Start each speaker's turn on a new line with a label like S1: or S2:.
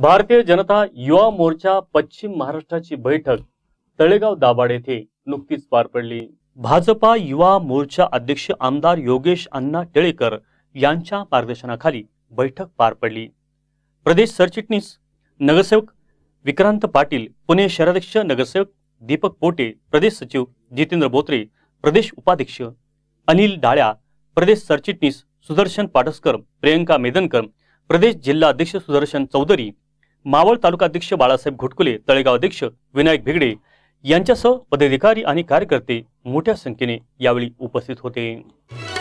S1: भारतीय जनता युवा मोर्चा पश्चिम महाराष्ट्राची बैठक तळेगाव दाभाड येथे नुकतीच पार पडली भाजपा युवा मोर्चा अध्यक्ष आमदार योगेश अण्णा टिळेकर यांच्या मार्गदर्शनाखाली बैठक पार पडली प्रदेश सरचिटणीस नगरसेवक विक्रांत पाटील पुणे शहराध्यक्ष नगरसेवक दीपक पोटे प्रदेश सचिव जितेंद्र बोत्रे प्रदेश उपाध्यक्ष अनिल डाळ्या प्रदेश सरचिटणीस सुदर्शन पाटसकर प्रियंका मेदनकर प्रदेश जिल्हा अध्यक्ष सुदर्शन चौधरी मावळ तालुकाध्यक्ष बाळासाहेब घोटकुले तळेगाव अध्यक्ष विनायक भिगडे यांच्यासह पदाधिकारी आणि कार्यकर्ते मोठ्या संख्येने यावेळी उपस्थित होते